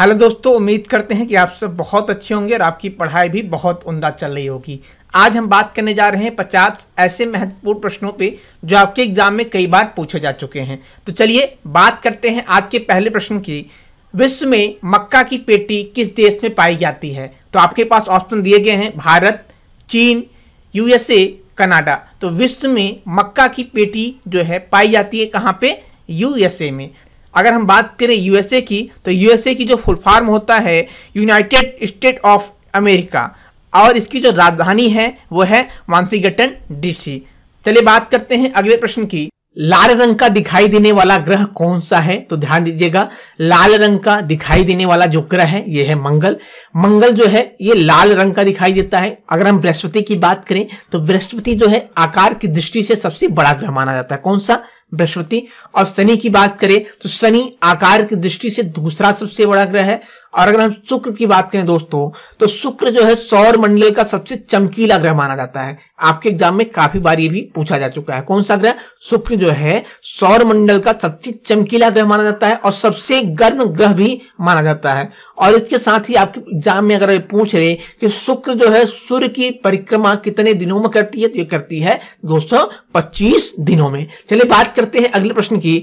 hello दोस्तों उम्मीद करते हैं कि आप सब बहुत अच्छे होंगे और आपकी पढ़ाई भी बहुत उमदा चल रही होगी आज हम बात करने जा रहे हैं पचास ऐसे महत्वपूर्ण प्रश्नों पे जो आपके एग्जाम में कई बार पूछे जा चुके हैं तो चलिए बात करते हैं आज के पहले प्रश्न की विश्व में मक्का की पेटी किस देश में पाई जाती है तो आपके पास ऑप्शन दिए गए हैं भारत चीन यूएसए कनाडा तो विश्व में मक्का की पेटी जो है पाई जाती है कहाँ पे यूएसए में अगर हम बात करें यूएसए की तो यूएसए की जो फुल फॉर्म होता है यूनाइटेड स्टेट ऑफ अमेरिका और इसकी जो राजधानी है वो है वांसीगटन डीसी चलिए बात करते हैं अगले प्रश्न की लाल रंग का दिखाई देने वाला ग्रह कौन सा है तो ध्यान दीजिएगा लाल रंग का दिखाई देने वाला जो ग्रह है यह है मंगल मंगल जो है ये लाल रंग का दिखाई देता है अगर हम बृहस्पति की बात करें तो बृहस्पति जो है आकार की दृष्टि से सबसे बड़ा ग्रह माना जाता है कौन सा बृहस्पति और शनि की बात करें तो शनि आकार की दृष्टि से दूसरा सबसे बड़ा ग्रह है और अगर हम शुक्र की बात करें दोस्तों तो शुक्र जो है सौर मंडल का सबसे चमकीला ग्रह माना जाता है आपके एग्जाम में काफी बार ये भी पूछा जा चुका है कौन सा ग्रह शुक्र जो है सौर मंडल का सबसे चमकीला ग्रह माना जाता है और सबसे गर्म ग्रह भी माना जाता है और इसके साथ ही आपके एग्जाम में अगर पूछ रहे कि शुक्र जो है सूर्य की परिक्रमा कितने दिनों में करती है तो ये करती है दोस्तों पच्चीस दिनों में चलिए बात करते हैं अगले प्रश्न की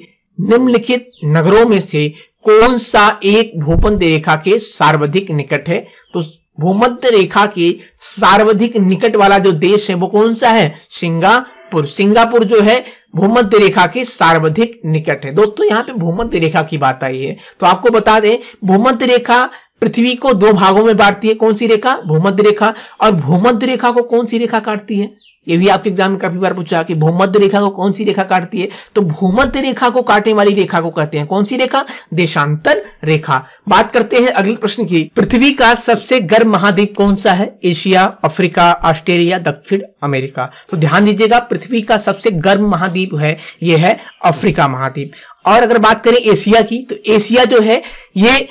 निम्नलिखित नगरों में से कौन सा एक भूमध्य रेखा के सार्वधिक निकट है तो भूमध्य रेखा के सार्वधिक निकट वाला जो देश है वो कौन सा है सिंगापुर सिंगापुर जो है भूमध्य रेखा के सार्वधिक निकट है दोस्तों यहाँ पे भूमध्य रेखा की बात आई है तो आपको बता दें भूमध्य रेखा पृथ्वी को दो भागों में बांटती है कौन सी रेखा भूमध्य रेखा और भूमध्य रेखा को कौन सी रेखा काटती है ये भी आपके एग्जाम में काफी बार पूछा कि भूमध्य रेखा को कौन सी रेखा काटती है तो भूमध्य रेखा को काटने वाली रेखा को कहते हैं कौन सी रेखा देशांतर रेखा बात करते हैं अगले प्रश्न की पृथ्वी का सबसे गर्म महाद्वीप कौन सा है एशिया अफ्रीका ऑस्ट्रेलिया दक्षिण अमेरिका तो ध्यान दीजिएगा पृथ्वी का सबसे गर्म महाद्वीप है यह है अफ्रीका महाद्वीप और अगर बात करें एशिया की तो एशिया जो है ये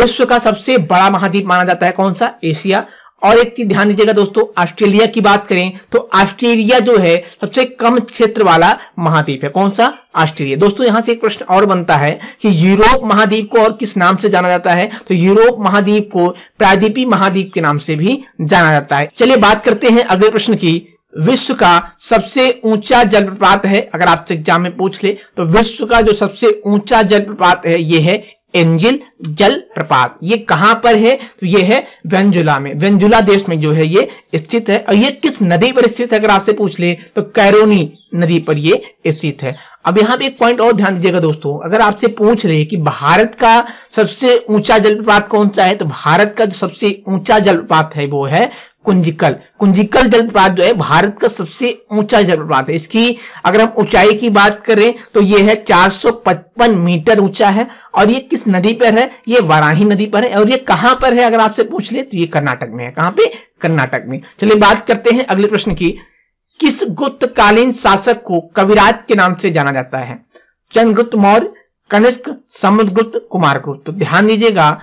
विश्व का सबसे बड़ा महाद्वीप माना जाता है कौन सा एशिया और एक चीज ध्यान दीजिएगा दोस्तों ऑस्ट्रेलिया की बात करें तो ऑस्ट्रेलिया जो है सबसे कम क्षेत्र वाला महाद्वीप है कौन सा ऑस्ट्रेलिया दोस्तों यहां से एक प्रश्न और बनता है कि यूरोप महाद्वीप को और किस नाम से जाना जाता है तो यूरोप महाद्वीप को प्रायद्वीपी महाद्वीप के नाम से भी जाना जाता है चलिए बात करते हैं अगले प्रश्न की विश्व का सबसे ऊंचा जलप्रपात है अगर आपसे एग्जाम में पूछ ले तो विश्व का जो सबसे ऊंचा जलप्रपात है ये है एंजिल जल प्रपात ये कहां पर है तो ये है वेंजुला में वेंजुला देश में जो है ये स्थित है और ये किस नदी पर स्थित है अगर आपसे पूछ ले तो कैरोनी नदी पर ये स्थित है अब यहां पे एक पॉइंट और ध्यान दीजिएगा दोस्तों अगर आपसे पूछ रहे कि भारत का सबसे ऊंचा जलप्रपात कौन सा है तो भारत का जो सबसे ऊंचा जलप्रपात है वो है कुंजिकल कुंजिकल जलप्रपात जो है भारत का सबसे ऊंचा जलप्रपात है इसकी अगर हम ऊंचाई की बात करें तो यह है 455 मीटर ऊंचा है और ये किस नदी पर है ये वाराही नदी पर है और ये कहां पर है अगर आपसे पूछ ले तो ये कर्नाटक में है कहां पे कर्नाटक में चलिए बात करते हैं अगले प्रश्न की किस गुप्तकालीन शासक को कविराज के नाम से जाना जाता है चंद्रगुप्त मौर्य कनिष्क समुद्रगुप्त कुमार गुप्त तो ध्यान दीजिएगा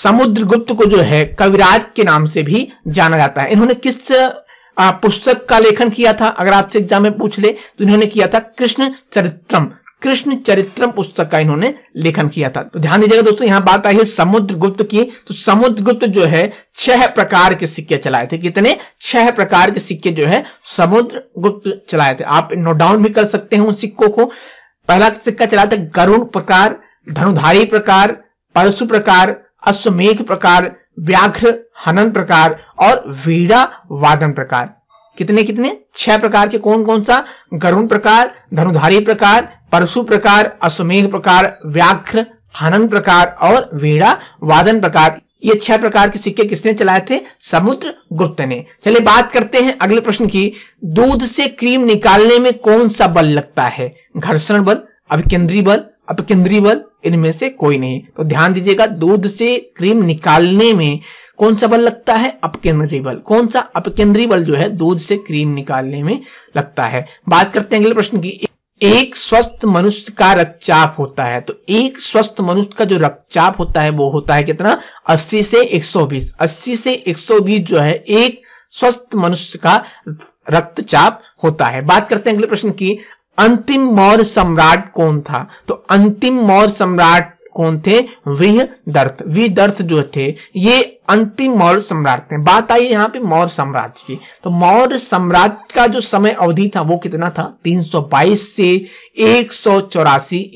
समुद्र गुप्त को जो है कविराज के नाम से भी जाना जाता है इन्होंने किस पुस्तक का लेखन किया था अगर आपसे एग्जाम में पूछ ले तो इन्होंने किया था कृष्ण चरित्रम कृष्ण चरित्रम पुस्तक का इन्होंने लेखन किया था तो ध्यान दीजिएगा दोस्तों यहाँ बात आई है समुद्र गुप्त की तो समुद्र गुप्त जो है छह प्रकार के सिक्के चलाए थे कितने छह प्रकार के सिक्के जो है समुद्र गुप्त चलाए थे आप नोट डाउन भी कर सकते हैं उन सिक्कों को पहला सिक्का चलाया था गरुण प्रकार धनुधारी प्रकार परशु प्रकार अश्वमेघ प्रकार व्याघ्र हनन प्रकार और वीड़ा वादन प्रकार कितने कितने छह प्रकार के कौन कौन सा गरुण प्रकार धनुधारी प्रकार परशु प्रकार अश्वमेघ प्रकार व्याघ्र हनन प्रकार और वीड़ा वादन प्रकार ये छह प्रकार के सिक्के किसने चलाए थे समुद्र गुप्त ने चलिए बात करते हैं अगले प्रश्न की दूध से क्रीम निकालने में कौन सा बल लगता है घर्षण बल अभिकेंद्री बल अपकेंद्रीय बल इनमें से कोई नहीं तो ध्यान दीजिएगा दूध से क्रीम निकालने में कौन सा बल लगता है अपकेंद्रीय बल कौन सा अपकेंद्रीय बल जो है दूध से क्रीम निकालने में लगता है बात करते हैं अगले प्रश्न की एक स्वस्थ मनुष्य का रक्तचाप होता है तो एक स्वस्थ मनुष्य का जो रक्तचाप होता है वो होता है कितना 80 से 120 80 से 120 जो है एक स्वस्थ मनुष्य का रक्तचाप होता है बात करते हैं अगले प्रश्न की अंतिम मौर्य सम्राट कौन था तो अंतिम मौर्य सम्राट कौन थे वृह दर्थ वी दर्थ जो थे ये अंतिम मौर्य सम्राट थे बात आई यहाँ पे मौर्य सम्राट की तो मौर्य सम्राट का जो समय अवधि था वो कितना था 322 से एक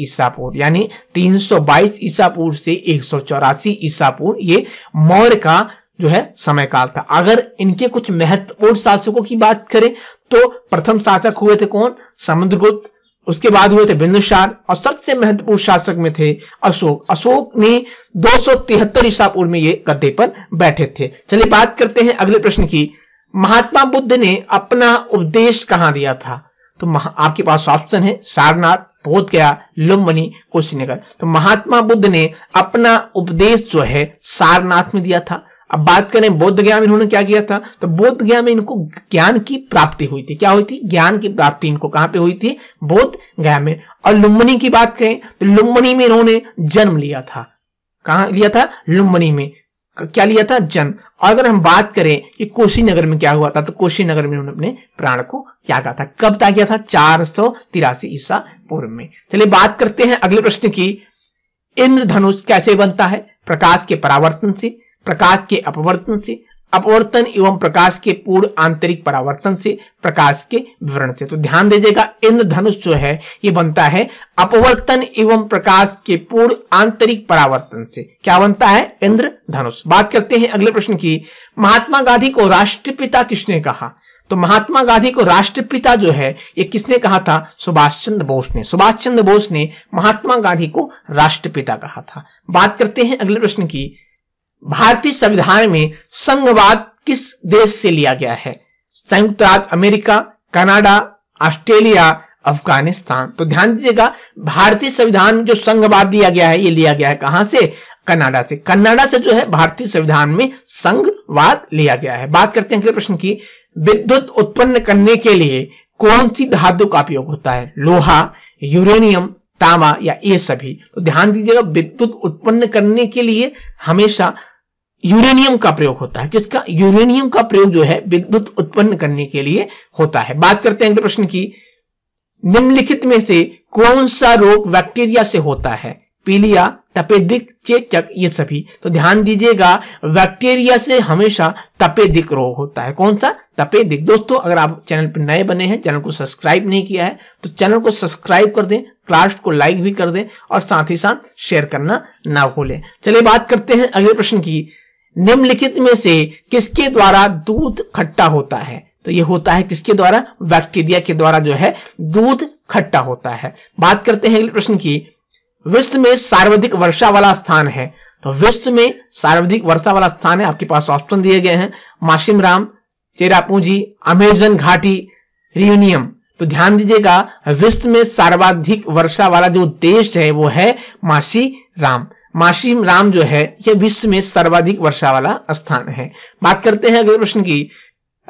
ईसा पूर्व यानी 322 ईसा पूर्व से एक ईसा पूर्व ये मौर्य का जो है समय काल था अगर इनके कुछ महत्वपूर्ण शासकों की बात करें तो प्रथम शासक हुए थे कौन समुद्रगुप्त उसके बाद हुए थे बिंदुसार और सबसे महत्वपूर्ण शासक में थे अशोक अशोक ने दो सौ तिहत्तर ईसा पूर्व में ये गद्दे पर बैठे थे चलिए बात करते हैं अगले प्रश्न की महात्मा बुद्ध ने अपना उपदेश कहाँ दिया था तो आपके पास ऑप्शन है सारनाथ बोध गया लुम्बनी कुशीनगर तो महात्मा बुद्ध ने अपना उपदेश जो है सारनाथ में दिया था अब बात करें बौद्ध गया में इन्होंने क्या किया था तो बौद्ध गया में इनको ज्ञान की प्राप्ति हुई थी क्या हुई थी ज्ञान की प्राप्ति इनको कहां पे हुई थी बौद्ध गया में और लुम्बनी की बात करें तो लुम्बनी में इन्होंने जन्म लिया था कहा लिया था लुम्बनी में क्या लिया था जन्म और अगर हम बात करें कि कोशी नगर में क्या हुआ था तो कोशी नगर में उन्होंने अपने प्राण को त्यागा था कब त्याग था चार सौ तिरासी ईसा पूर्व में चलिए बात करते हैं अगले प्रश्न की इंद्रधनुष कैसे बनता है प्रकाश के परावर्तन से प्रकाश के अपवर्तन से अपवर्तन एवं प्रकाश के पूर्ण आंतरिक परावर्तन से प्रकाश के विवरण से तो ध्यान दीजिएगा इंद्रधनुष जो है ये बनता है अपवर्तन एवं प्रकाश के पूर्ण आंतरिक परावर्तन से क्या बनता है इंद्रधनुष बात करते हैं अगले प्रश्न की महात्मा गांधी को राष्ट्रपिता किसने कहा तो महात्मा गांधी को राष्ट्रपिता जो है ये किसने कहा था सुभाष चंद्र बोस ने सुभाष चंद्र बोस ने महात्मा गांधी को राष्ट्रपिता कहा था बात करते हैं अगले प्रश्न की भारतीय संविधान में संघवाद किस देश से लिया गया है संयुक्त राज्य अमेरिका कनाडा ऑस्ट्रेलिया अफगानिस्तान तो ध्यान दीजिएगा भारतीय संविधान में जो संघवाद दिया गया है ये लिया गया है कहां से कनाडा से कनाडा से जो है भारतीय संविधान में संघवाद लिया गया है बात करते हैं अगले प्रश्न की विद्युत उत्पन्न करने के लिए कौन सी धातु का उपयोग होता है लोहा यूरेनियम तामा या ये सभी तो ध्यान दीजिएगा विद्युत उत्पन्न करने के लिए हमेशा यूरेनियम का प्रयोग होता है जिसका यूरेनियम का प्रयोग जो है विद्युत उत्पन्न करने के लिए होता है बात करते हैं अगले प्रश्न की निम्नलिखित में से कौन सा रोग बैक्टीरिया से होता है पीलिया तपेदिक चेचक ये सभी तो ध्यान दीजिएगा बैक्टीरिया से हमेशा तपेदिक रोग होता है कौन सा तपेदिक दोस्तों अगर आप चैनल पर नए बने हैं चैनल को सब्सक्राइब नहीं किया है तो चैनल को सब्सक्राइब कर दें क्लास को लाइक भी कर दें और साथ ही साथ शेयर करना ना भूलें चलिए बात करते हैं अगले प्रश्न की निम्नलिखित में से किसके द्वारा दूध खट्टा होता है तो ये होता है किसके द्वारा बैक्टीरिया के द्वारा जो है दूध खट्टा होता है बात करते हैं अगले प्रश्न की विश्व में सर्वाधिक वर्षा वाला स्थान है तो विश्व में सर्वाधिक वर्षा वाला स्थान है आपके पास ऑप्शन दिए गए हैं माशिम राम चेरापूंजी अमेजन घाटी रियूनियम तो ध्यान दीजिएगा विश्व में सर्वाधिक वर्षा वाला जो देश है वो है मासी राम मासी राम जो है यह विश्व में सर्वाधिक वर्षा वाला स्थान है बात करते हैं अगले प्रश्न की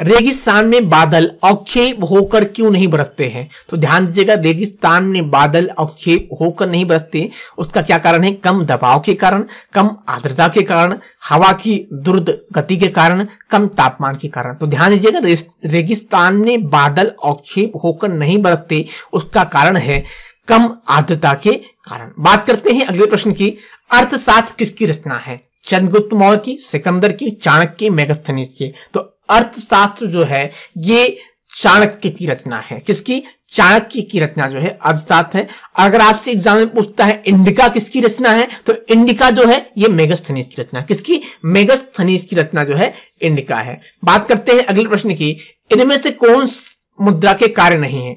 रेगिस्तान में बादल अवक्षेप होकर क्यों नहीं बरतते हैं तो ध्यान दीजिएगा रेगिस्तान में बादल अवक्षेप होकर नहीं बरतते उसका क्या कारण है कम दबाव के कारण कम आर्द्रता के कारण हवा की द्रुत गति के कारण कम तापमान के कारण तो ध्यान दीजिएगा रेगिस्तान में बादल अवक्षेप होकर नहीं बरतते उसका कारण है कम आर्द्रता के कारण बात करते हैं अगले प्रश्न की अर्थशास्त्र किसकी रचना है चंद्रगुप्त मौर्य की सिकंदर की चाणक्य मेघस्थनीज की तो अर्थशास्त्र जो है ये चाणक्य की रचना है किसकी चाणक्य की रचना जो है अर्थशास्त्र है अगर आपसे एग्जाम में पूछता है इंडिका किसकी रचना है तो इंडिका जो है ये मेगस्थनीज की रचना किसकी मेगस्थनीज की रचना जो है इंडिका है बात करते हैं अगले प्रश्न की इनमें से कौन मुद्रा के कार्य नहीं है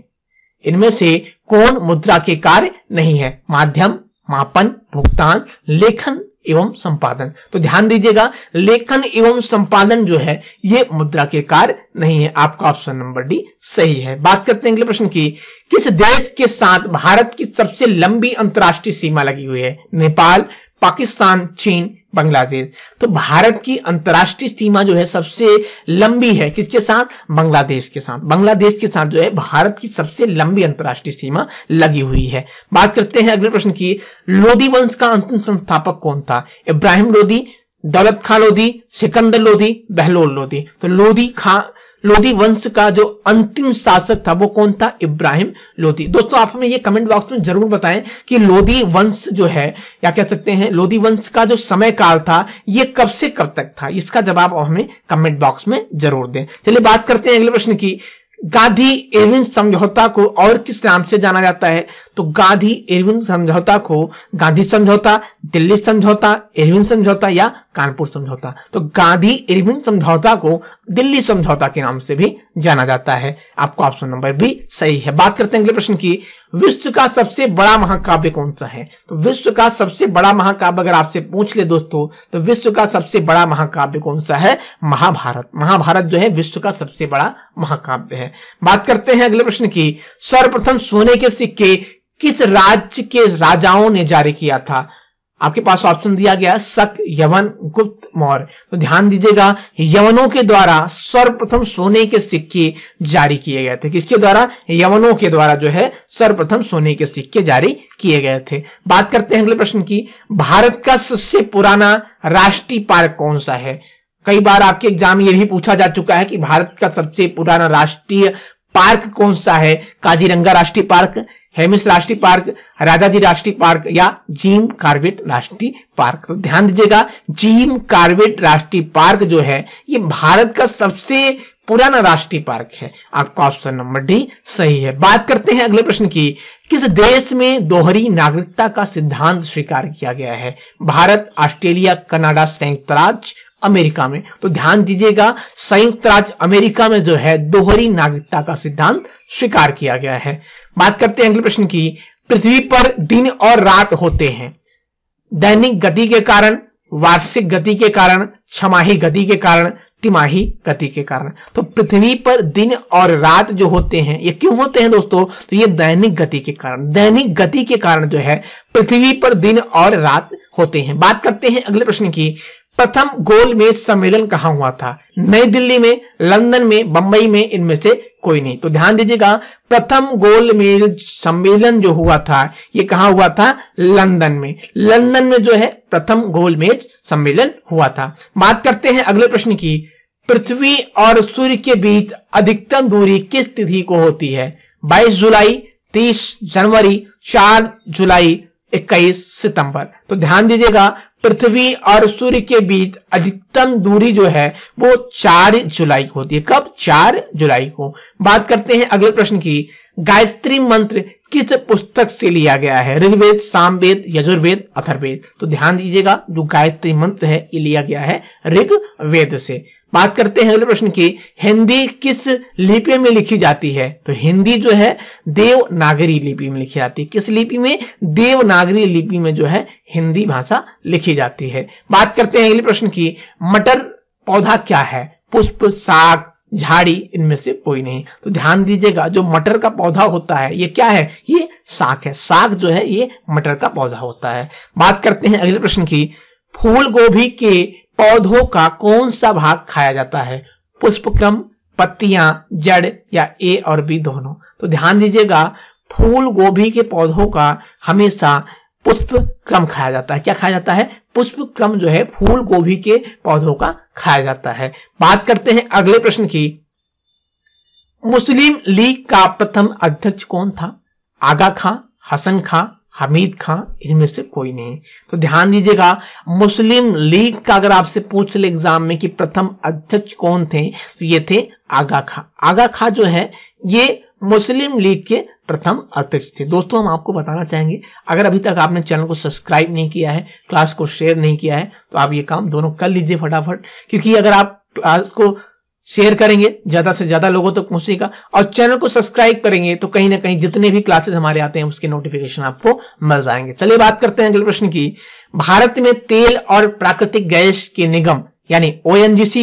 इनमें से कौन मुद्रा के कार्य नहीं है माध्यम मापन भुगतान लेखन एवं संपादन तो ध्यान दीजिएगा लेखन एवं संपादन जो है ये मुद्रा के कार्य नहीं है आपका ऑप्शन नंबर डी सही है बात करते हैं अगले प्रश्न की किस देश के साथ भारत की सबसे लंबी अंतर्राष्ट्रीय सीमा लगी हुई है नेपाल पाकिस्तान चीन बांग्लादेश तो भारत की अंतर्राष्ट्रीय सीमा जो है सबसे लंबी है किसके साथ बांग्लादेश के साथ बांग्लादेश के साथ जो है भारत की सबसे लंबी अंतर्राष्ट्रीय सीमा लगी हुई है बात करते हैं अगले प्रश्न की लोधी वंश का अंतिम संस्थापक कौन था इब्राहिम लोधी दौलत खां लोधी सिकंदर लोधी बहलोल लोधी तो लोधी खां लोधी वंश का जो अंतिम शासक था वो कौन था इब्राहिम लोधी दोस्तों आप हमें ये कमेंट बॉक्स में जरूर बताएं कि लोधी वंश जो है या कह सकते हैं लोधी वंश का जो समय काल था ये कब से कब तक था इसका जवाब आप हमें कमेंट बॉक्स में जरूर दें चलिए बात करते हैं अगले प्रश्न की गांधी एविन समझौता को और किस नाम से जाना जाता है तो गांधी इरविन समझौता को गांधी समझौता दिल्ली समझौता इरविन समझौता या कानपुर समझौता तो गांधी इरविन समझौता को दिल्ली समझौता के नाम से भी जाना जाता है आपको ऑप्शन आप नंबर भी सही है बात करते हैं अगले प्रश्न की विश्व का सबसे बड़ा महाकाव्य कौन सा है तो विश्व का सबसे बड़ा महाकाव्य अगर आपसे पूछ ले दोस्तों तो विश्व का सबसे बड़ा महाकाव्य कौन सा है महाभारत महाभारत जो है विश्व का सबसे बड़ा महाकाव्य है बात करते हैं अगले प्रश्न की सर्वप्रथम सोने के सिक्के किस राज्य के राजाओं ने जारी किया था आपके पास ऑप्शन दिया गया सक यवन गुप्त मौर्य तो ध्यान दीजिएगा यवनों के द्वारा सर्वप्रथम सोने के सिक्के जारी किए गए थे किसके द्वारा यवनों के द्वारा जो है सर्वप्रथम सोने के सिक्के जारी किए गए थे बात करते हैं अगले प्रश्न की भारत का सबसे पुराना राष्ट्रीय पार्क कौन सा है कई बार आपके एग्जाम में यह भी पूछा जा चुका है कि भारत का सबसे पुराना राष्ट्रीय पार्क कौन सा है काजीरंगा राष्ट्रीय पार्क हेमिस राष्ट्रीय पार्क राजाजी राष्ट्रीय पार्क या जीम कार्बेट राष्ट्रीय पार्क तो ध्यान दीजिएगा जीम कार्बेट राष्ट्रीय पार्क जो है ये भारत का सबसे पुराना राष्ट्रीय पार्क है आपका ऑप्शन नंबर डी सही है बात करते हैं अगले प्रश्न की किस देश में दोहरी नागरिकता का सिद्धांत स्वीकार किया गया है भारत ऑस्ट्रेलिया कनाडा संयुक्त राज्य अमेरिका में तो ध्यान दीजिएगा संयुक्त राज्य अमेरिका में जो है दोहरी नागरिकता का सिद्धांत स्वीकार किया गया है बात करते हैं अगले प्रश्न की पृथ्वी पर दिन और रात होते हैं दैनिक गति के कारण वार्षिक गति के कारण छमाही गति के कारण तिमाही गति के कारण तो पृथ्वी पर दिन और रात जो होते हैं ये क्यों होते हैं दोस्तों तो ये दैनिक गति के कारण दैनिक गति के कारण जो है पृथ्वी पर दिन और रात होते हैं बात करते हैं अगले प्रश्न की प्रथम गोलमेज सम्मेलन कहा हुआ था नई दिल्ली में लंदन में बंबई में इनमें से कोई नहीं तो ध्यान दीजिएगा प्रथम गोल मेल सम्मेलन जो हुआ था ये कहा हुआ था लंदन में लंदन में जो है प्रथम गोल मेज सम्मेलन हुआ था बात करते हैं अगले प्रश्न की पृथ्वी और सूर्य के बीच अधिकतम दूरी किस तिथि को होती है 22 जुलाई 30 जनवरी 4 जुलाई 21 सितंबर तो ध्यान दीजिएगा पृथ्वी और सूर्य के बीच अधिकतम दूरी जो है वो 4 जुलाई को होती है कब 4 जुलाई को बात करते हैं अगले प्रश्न की गायत्री मंत्र किस पुस्तक से लिया गया है ऋग्वेद सामवेद यजुर्वेद अथर्वेद तो ध्यान दीजिएगा जो गायत्री मंत्र है ये लिया गया है ऋग्वेद से बात करते हैं अगले प्रश्न की हिंदी किस लिपि में लिखी जाती है तो हिंदी जो है देवनागरी लिपि में लिखी जाती है किस लिपि में देवनागरी लिपि में जो है हिंदी भाषा लिखी जाती है बात करते हैं अगले प्रश्न की मटर पौधा क्या है पुष्प साग झाड़ी इनमें से कोई नहीं तो ध्यान दीजिएगा जो मटर का पौधा होता है ये क्या है ये साग है साग जो है ये मटर का पौधा होता है बात करते हैं अगले प्रश्न की फूल गोभी के पौधों का कौन सा भाग खाया जाता है पुष्पक्रम पत्तियां जड़ या ए और बी दोनों तो ध्यान दीजिएगा फूल गोभी के पौधों का हमेशा पुष्प क्रम खाया जाता है क्या खाया जाता है पुष्प क्रम जो है फूल गोभी के पौधों का खाया जाता है बात करते हैं अगले प्रश्न की मुस्लिम लीग का प्रथम अध्यक्ष कौन था आगा खां हसन खां हमीद खां इनमें से कोई नहीं तो ध्यान दीजिएगा मुस्लिम लीग का अगर आपसे पूछ ले एग्जाम में कि प्रथम अध्यक्ष कौन थे तो ये थे आगा खा आगा खां जो है ये मुस्लिम लीग के प्रथम अध्यक्ष थे दोस्तों हम आपको बताना चाहेंगे अगर अभी तक आपने चैनल को सब्सक्राइब नहीं किया है क्लास को शेयर नहीं किया है तो आप ये काम दोनों कर लीजिए फटाफट क्योंकि अगर आप क्लास को शेयर करेंगे ज्यादा से ज्यादा लोगों तक तो पहुंचने का और चैनल को सब्सक्राइब करेंगे तो कहीं ना कहीं जितने भी क्लासेस हमारे आते हैं उसके नोटिफिकेशन आपको मिल जाएंगे चलिए बात करते हैं अगले प्रश्न की भारत में तेल और प्राकृतिक गैस के निगम यानी ओ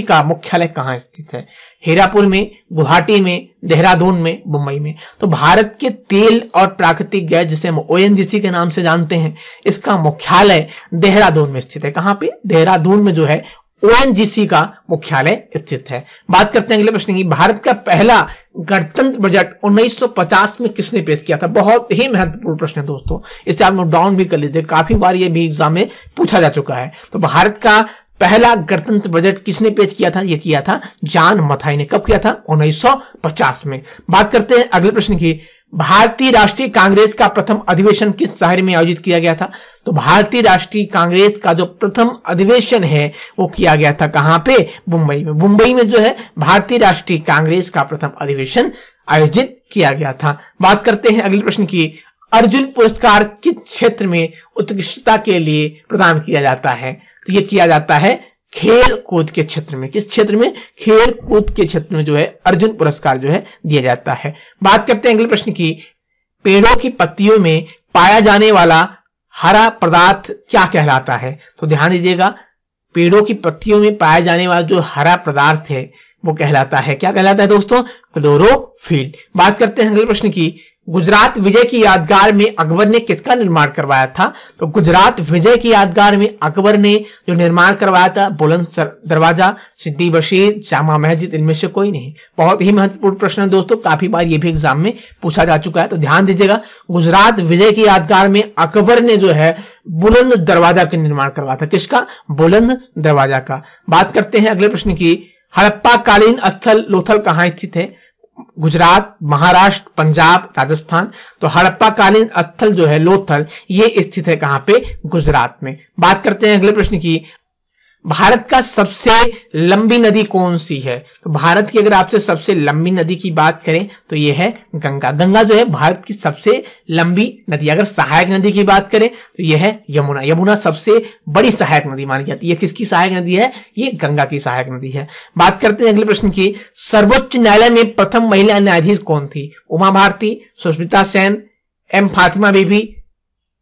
का मुख्यालय कहाँ स्थित है हेरापुर में गुवाहाटी में देहरादून में मुंबई में तो भारत के तेल और प्राकृतिक गैस जिसे हम ओ के नाम से जानते हैं इसका मुख्यालय देहरादून में स्थित है कहाँ पे देहरादून में जो है ओएनजीसी का मुख्यालय स्थित है बात करते हैं अगले प्रश्न की भारत का पहला गणतंत्र बजट 1950 में किसने पेश किया था बहुत ही महत्वपूर्ण प्रश्न है दोस्तों इसे आप नोट डाउन भी कर लीजिए काफी बार ये भी एग्जाम में पूछा जा चुका है तो भारत का पहला गणतंत्र बजट किसने पेश किया था यह किया था जान मथाई ने कब किया था 1950 में बात करते हैं अगले प्रश्न की भारतीय राष्ट्रीय कांग्रेस का प्रथम अधिवेशन किस शहर में आयोजित किया गया था तो भारतीय राष्ट्रीय कांग्रेस का जो प्रथम अधिवेशन है वो किया गया था कहां पे मुंबई में मुंबई में जो है भारतीय राष्ट्रीय कांग्रेस का प्रथम अधिवेशन आयोजित किया गया था बात करते हैं अगले प्रश्न की अर्जुन पुरस्कार किस क्षेत्र में उत्कृष्टता के लिए प्रदान किया जाता है तो ये किया जाता है खेल कूद के क्षेत्र में किस क्षेत्र में खेल कूद के क्षेत्र में जो है अर्जुन पुरस्कार जो है दिया जाता है बात करते हैं अगले प्रश्न की पेड़ों की पत्तियों में पाया जाने वाला हरा पदार्थ क्या कहलाता है तो ध्यान दीजिएगा पेड़ों की पत्तियों में पाया जाने वाला जो हरा पदार्थ है वो कहलाता है क्या कहलाता है दोस्तों क्लोरोफिल बात करते हैं अगले प्रश्न की गुजरात विजय की यादगार में अकबर ने किसका निर्माण करवाया था तो गुजरात विजय की यादगार में अकबर ने जो निर्माण करवाया था बुलंद दरवाजा सिद्धि बशीर जामा मस्जिद इनमें से कोई नहीं बहुत ही महत्वपूर्ण प्रश्न है दोस्तों काफी बार ये भी एग्जाम में पूछा जा चुका है तो ध्यान दीजिएगा गुजरात विजय की यादगार में अकबर ने जो है बुलंद दरवाजा का निर्माण करवाया था किसका बुलंद दरवाजा का बात करते हैं अगले प्रश्न की हड़प्पा कालीन स्थल लोथल कहाँ स्थित है गुजरात महाराष्ट्र पंजाब राजस्थान तो हड़प्पा कालीन स्थल जो है लोथल ये स्थित है कहां पे गुजरात में बात करते हैं अगले प्रश्न की भारत का सबसे लंबी नदी कौन सी है तो भारत की अगर आपसे सबसे लंबी नदी की बात करें तो यह है गंगा गंगा जो है भारत की सबसे लंबी नदी अगर सहायक नदी की बात करें तो यह है यमुना यमुना सबसे बड़ी सहायक नदी मानी जाती है किसकी सहायक नदी है ये गंगा की सहायक नदी है बात करते हैं अगले प्रश्न की सर्वोच्च न्यायालय में प्रथम महिला न्यायाधीश कौन थी उमा भारती सुष्मिता सेन एम फातिमा बीबी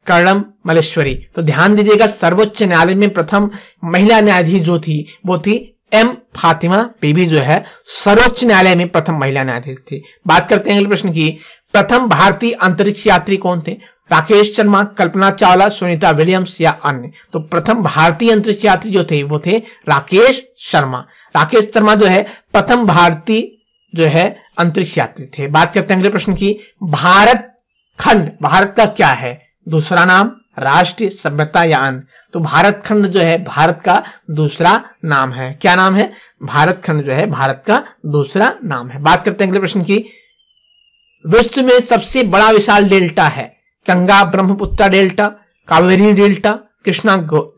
कर्णम मलेश्वरी तो ध्यान दीजिएगा सर्वोच्च न्यायालय में प्रथम महिला न्यायाधीश जो थी वो थी एम फातिमा बीबी जो है सर्वोच्च न्यायालय में प्रथम महिला न्यायाधीश थी बात करते हैं अगले प्रश्न की प्रथम भारतीय अंतरिक्ष यात्री कौन थे राकेश शर्मा कल्पना चावला सुनीता विलियम्स या अन्य तो प्रथम भारतीय अंतरिक्ष यात्री जो थे वो थे राकेश शर्मा राकेश शर्मा जो है प्रथम भारतीय जो है अंतरिक्ष यात्री थे बात करते हैं अगले प्रश्न की भारत खंड भारत का क्या है दूसरा नाम राष्ट्रीय सभ्यता सभ्यतायान तो भारत खंड जो है भारत का दूसरा नाम है क्या नाम है भारत खंड जो है भारत का दूसरा नाम है बात करते हैं अगले प्रश्न की विश्व में सबसे बड़ा विशाल डेल्टा है Ganga Brahmaputra delta Kaveri delta Krishna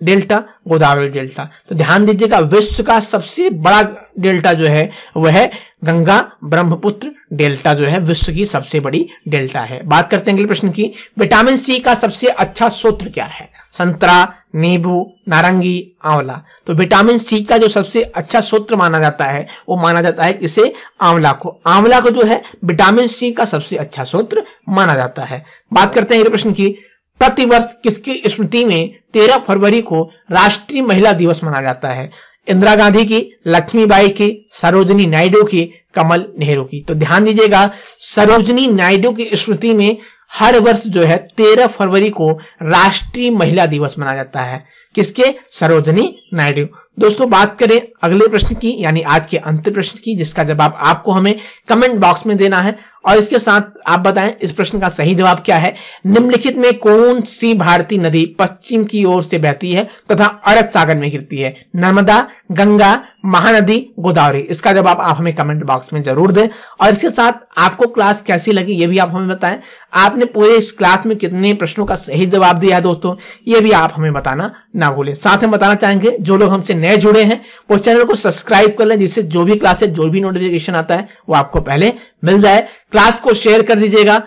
delta Godavari delta तो ध्यान दीजिएगा विश्व का सबसे बड़ा डेल्टा जो है वह है गंगा ब्रह्मपुत्र डेल्टा जो है विश्व की सबसे बड़ी डेल्टा है बात करते हैं अगले प्रश्न की विटामिन सी का सबसे अच्छा सूत्र क्या है संतरा नींबू नारंगी आंवला तो विटामिन सी का जो सबसे अच्छा सूत्र माना जाता है वो माना जाता है किसे आंवला को आंवला को जो है विटामिन सी का सबसे अच्छा सूत्र माना जाता है बात करते हैं अगले प्रश्न की प्रतिवर्ष किसकी स्मृति में तेरह फरवरी को राष्ट्रीय महिला दिवस मनाया जाता है इंदिरा गांधी की लक्ष्मीबाई की सरोजनी नायडू की कमल नेहरू की तो ध्यान दीजिएगा सरोजनी नायडू की स्मृति में हर वर्ष जो है तेरह फरवरी को राष्ट्रीय महिला दिवस मनाया जाता है किसके सरोजनी नायडू दोस्तों बात करें अगले प्रश्न की यानी आज के अंतिम प्रश्न की जिसका जवाब आपको हमें कमेंट बॉक्स में देना है और इसके साथ आप बताएं इस प्रश्न का सही जवाब क्या है निम्नलिखित में कौन सी भारतीय नदी पश्चिम की ओर से बहती है तथा अरब सागर में गिरती है नर्मदा गंगा महानदी गोदावरी इसका जवाब आप हमें कमेंट बॉक्स में जरूर दें और इसके साथ आपको क्लास कैसी लगी ये भी आप हमें बताएं आपने पूरे इस क्लास में कितने प्रश्नों का सही जवाब दिया है दोस्तों ये भी आप हमें बताना ना भूलें साथ में बताना चाहेंगे जो लोग हमसे नए जुड़े हैं वो चैनल को सब्सक्राइब कर लें जिससे जो भी क्लास है जो भी नोटिफिकेशन आता है वो आपको पहले मिल जाए क्लास को शेयर कर दीजिएगा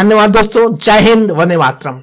धन्यवाद दोस्तों जय हिंद वंदे मातरम